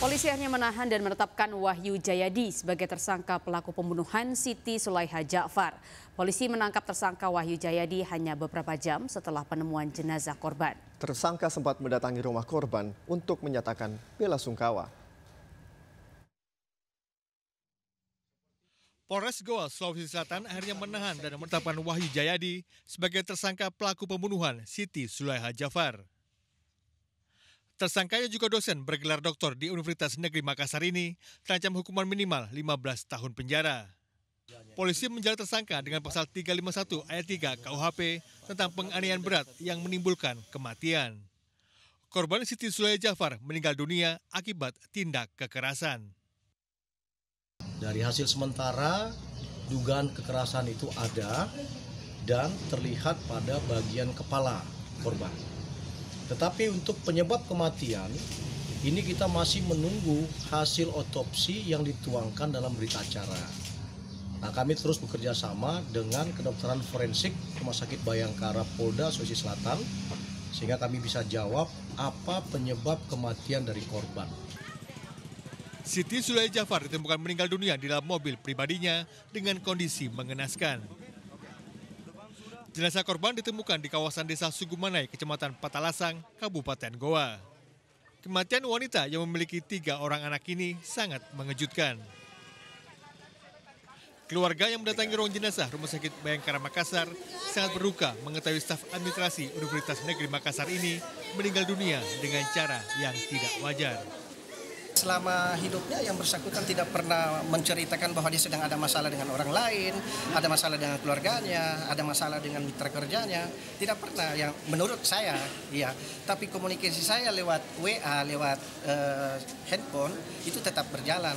Polisi akhirnya menahan dan menetapkan Wahyu Jayadi sebagai tersangka pelaku pembunuhan Siti Sulaiha Ja'far. Polisi menangkap tersangka Wahyu Jayadi hanya beberapa jam setelah penemuan jenazah korban. Tersangka sempat mendatangi rumah korban untuk menyatakan bela sungkawa. Polres Goa, Sulawesi Selatan akhirnya menahan dan menetapkan Wahyu Jayadi sebagai tersangka pelaku pembunuhan Siti Sulaiha Ja'far. Tersangkanya juga dosen bergelar doktor di Universitas Negeri Makassar ini terancam hukuman minimal 15 tahun penjara. Polisi menjerat tersangka dengan pasal 351 ayat 3 KUHP tentang penganiayaan berat yang menimbulkan kematian. Korban Siti Sulaiman Jafar meninggal dunia akibat tindak kekerasan. Dari hasil sementara, dugaan kekerasan itu ada dan terlihat pada bagian kepala korban. Tetapi untuk penyebab kematian, ini kita masih menunggu hasil otopsi yang dituangkan dalam berita acara. Nah, kami terus bekerja sama dengan kedokteran forensik Rumah Sakit Bayangkara Polda Sulawesi Selatan sehingga kami bisa jawab apa penyebab kematian dari korban. Siti Sulai Jafar ditemukan meninggal dunia di dalam mobil pribadinya dengan kondisi mengenaskan. Jenazah korban ditemukan di kawasan desa Sugumanai, kecamatan Patalasang, Kabupaten Goa. Kematian wanita yang memiliki tiga orang anak ini sangat mengejutkan. Keluarga yang mendatangi ruang jenazah Rumah Sakit Bayangkara Makassar sangat berduka mengetahui staf administrasi Universitas Negeri Makassar ini meninggal dunia dengan cara yang tidak wajar selama hidupnya yang bersangkutan tidak pernah menceritakan bahwa dia sedang ada masalah dengan orang lain, ada masalah dengan keluarganya, ada masalah dengan mitra kerjanya, tidak pernah yang menurut saya, ya. Tapi komunikasi saya lewat WA, lewat uh, handphone itu tetap berjalan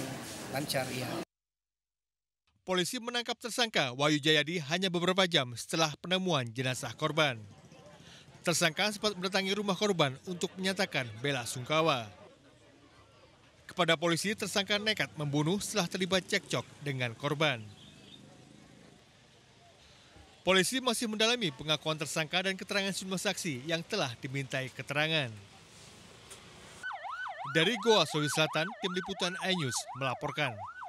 lancar, ya. Polisi menangkap tersangka Wayu Jayadi hanya beberapa jam setelah penemuan jenazah korban. Tersangka sempat mendatangi rumah korban untuk menyatakan bela sungkawa. Kepada polisi, tersangka nekat membunuh setelah terlibat cekcok dengan korban. Polisi masih mendalami pengakuan tersangka dan keterangan sejumlah saksi yang telah dimintai keterangan. Dari Goa, Sulawesi Selatan, Tim Liputan iNews melaporkan.